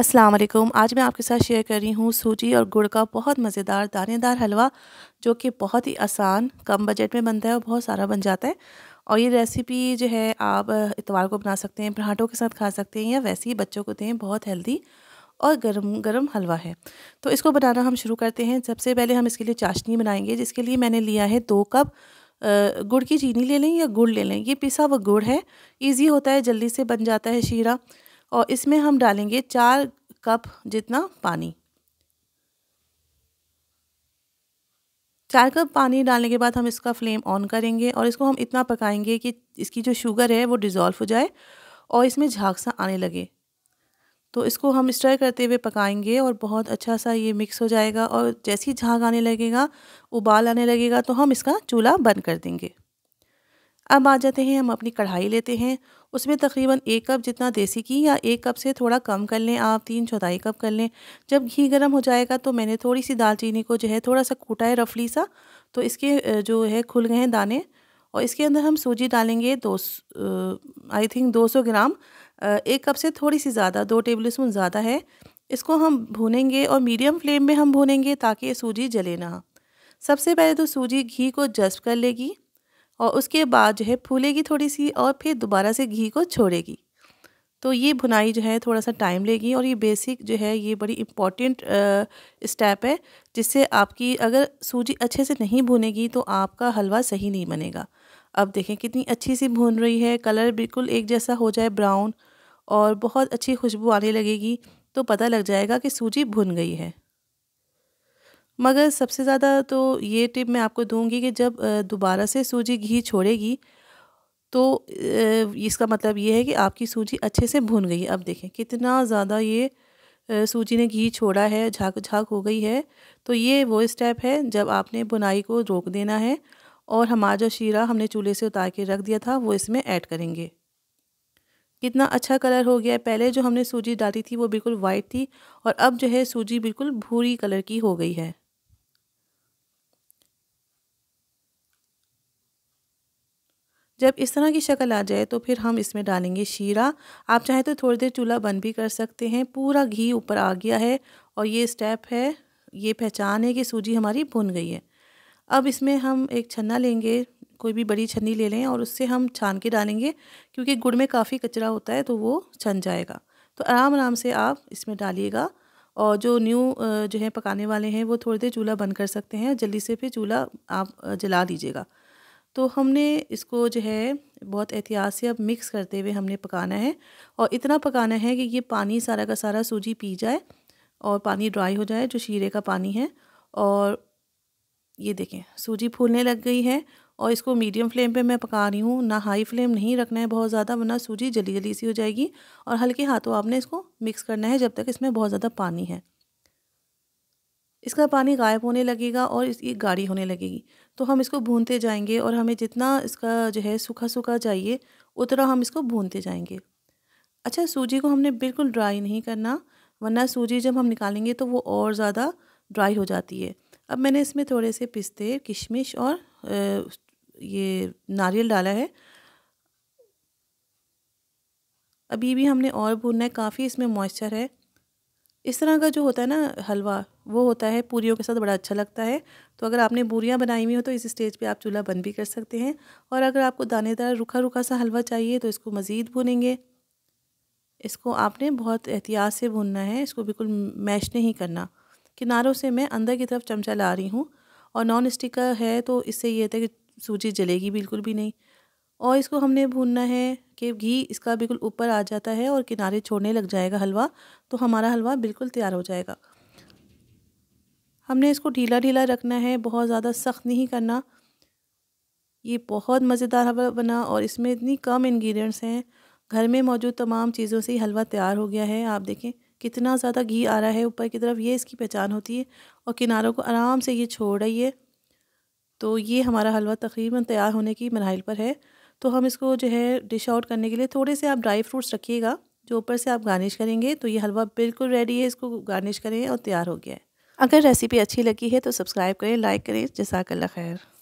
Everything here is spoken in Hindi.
अस्सलाम वालेकुम आज मैं आपके साथ शेयर कर रही हूँ सूजी और गुड़ का बहुत मज़ेदार दानेदार हलवा जो कि बहुत ही आसान कम बजट में बनता है और बहुत सारा बन जाता है और ये रेसिपी जो है आप इतवार को बना सकते हैं पराठों के साथ खा सकते हैं या वैसे ही बच्चों को दें बहुत हेल्दी और गरम गरम हलवा है तो इसको बनाना हम शुरू करते हैं सबसे पहले हम इसके लिए चाशनी बनाएंगे जिसके लिए मैंने लिया है दो कप गुड़ की चीनी ले लें या गुड़ ले लें ये पिसा हुआ गुड़ है ईजी होता है जल्दी से बन जाता है शीरा और इसमें हम डालेंगे चार कप जितना पानी चार कप पानी डालने के बाद हम इसका फ्लेम ऑन करेंगे और इसको हम इतना पकाएंगे कि इसकी जो शुगर है वो डिज़ोल्व हो जाए और इसमें झाग सा आने लगे तो इसको हम स्टर करते हुए पकाएंगे और बहुत अच्छा सा ये मिक्स हो जाएगा और जैसे ही झाग आने लगेगा उबाल आने लगेगा तो हम इसका चूल्हा बंद कर देंगे अब आ जाते हैं हम अपनी कढ़ाई लेते हैं उसमें तकरीबन एक कप जितना देसी घी या एक कप से थोड़ा कम कर लें आप तीन चौथाई कप कर लें जब घी गर्म हो जाएगा तो मैंने थोड़ी सी दालचीनी को जो है थोड़ा सा कूटा है रफली सा तो इसके जो है खुल गए हैं दाने और इसके अंदर हम सूजी डालेंगे दो आई थिंक 200 ग्राम एक कप से थोड़ी सी ज़्यादा दो टेबल स्पून ज़्यादा है इसको हम भूनेंगे और मीडियम फ्लेम में हम भूनेंगे ताकि सूजी जले ना सबसे पहले तो सूजी घी को जस्ब कर लेगी और उसके बाद जो है फूलेगी थोड़ी सी और फिर दोबारा से घी को छोड़ेगी तो ये भुनाई जो है थोड़ा सा टाइम लेगी और ये बेसिक जो है ये बड़ी इम्पॉर्टेंट स्टेप है जिससे आपकी अगर सूजी अच्छे से नहीं भुनेगी तो आपका हलवा सही नहीं बनेगा अब देखें कितनी अच्छी सी भून रही है कलर बिल्कुल एक जैसा हो जाए ब्राउन और बहुत अच्छी खुशबू आने लगेगी तो पता लग जाएगा कि सूजी भुन गई है मगर सबसे ज़्यादा तो ये टिप मैं आपको दूंगी कि जब दोबारा से सूजी घी छोड़ेगी तो इसका मतलब ये है कि आपकी सूजी अच्छे से भुन गई अब देखें कितना ज़्यादा ये सूजी ने घी छोड़ा है झाक झाक हो गई है तो ये वो स्टेप है जब आपने बुनाई को रोक देना है और हमारा जो शीरा हमने चूल्हे से उतार के रख दिया था वो इसमें ऐड करेंगे कितना अच्छा कलर हो गया है पहले जो हमने सूजी डाली थी वो बिल्कुल वाइट थी और अब जो है सूजी बिल्कुल भूरी कलर की हो गई है जब इस तरह की शक्ल आ जाए तो फिर हम इसमें डालेंगे शीरा आप चाहे तो थोड़ी देर चूल्हा बंद भी कर सकते हैं पूरा घी ऊपर आ गया है और ये स्टेप है ये पहचान है कि सूजी हमारी भुन गई है अब इसमें हम एक छन्ना लेंगे कोई भी बड़ी छन्नी ले लें और उससे हम छान के डालेंगे क्योंकि गुड़ में काफ़ी कचरा होता है तो वो छन जाएगा तो आराम आराम से आप इसमें डालिएगा और जो न्यू जो है पकाने वाले हैं वो थोड़ी देर चूल्हा बंद कर सकते हैं जल्दी से फिर चूल्हा आप जला दीजिएगा तो हमने इसको जो है बहुत एहतियात से अब मिक्स करते हुए हमने पकाना है और इतना पकाना है कि ये पानी सारा का सारा सूजी पी जाए और पानी ड्राई हो जाए जो शीरे का पानी है और ये देखें सूजी फूलने लग गई है और इसको मीडियम फ्लेम पे मैं पका रही हूँ ना हाई फ्लेम नहीं रखना है बहुत ज़्यादा वरना सूजी जली जली सी हो जाएगी और हल्के हाथों आपने इसको मिक्स करना है जब तक इसमें बहुत ज़्यादा पानी है इसका पानी गायब होने लगेगा और इसकी गाढ़ी होने लगेगी तो हम इसको भूनते जाएंगे और हमें जितना इसका जो है सूखा सूखा चाहिए उतना हम इसको भूनते जाएंगे अच्छा सूजी को हमने बिल्कुल ड्राई नहीं करना वरना सूजी जब हम निकालेंगे तो वो और ज़्यादा ड्राई हो जाती है अब मैंने इसमें थोड़े से पिस्ते किशमिश और ये नारियल डाला है अभी भी हमने और भूनना है काफ़ी इसमें मॉइस्चर है इस तरह का जो होता है ना हलवा वो होता है पूरियों के साथ बड़ा अच्छा लगता है तो अगर आपने बूरियाँ बनाई हुई हो तो इस स्टेज पे आप चूल्हा बंद भी कर सकते हैं और अगर आपको दानेदार रुखा रुखा सा हलवा चाहिए तो इसको मज़ीद भुनेंगे इसको आपने बहुत एहतियात से भुनना है इसको बिल्कुल मैश नहीं करना किनारों से मैं अंदर की तरफ चमचा ला रही हूँ और नॉन स्टिक का है तो इससे ये होता है कि सूजी जलेगी बिल्कुल भी नहीं और इसको हमने भूनना है कि घी इसका बिल्कुल ऊपर आ जाता है और किनारे छोड़ने लग जाएगा हलवा तो हमारा हलवा बिल्कुल तैयार हो जाएगा हमने इसको ढीला ढीला रखना है बहुत ज़्यादा सख्त नहीं करना ये बहुत मज़ेदार हलवा बना और इसमें इतनी कम इन्ग्रीडियंट्स हैं घर में मौजूद तमाम चीज़ों से ही हलवा तैयार हो गया है आप देखें कितना ज़्यादा घी आ रहा है ऊपर की तरफ ये इसकी पहचान होती है और किनारों को आराम से ये छोड़ रही है तो ये हमारा हलवा तकरीबन तैयार होने की मरहल पर है तो हम इसको जो है डिश आउट करने के लिए थोड़े से आप ड्राई फ्रूट्स रखिएगा जो ऊपर से आप गार्निश करेंगे तो ये हलवा बिल्कुल रेडी है इसको गार्निश करें और तैयार हो गया है अगर रेसिपी अच्छी लगी है तो सब्सक्राइब करें लाइक करें कल खैर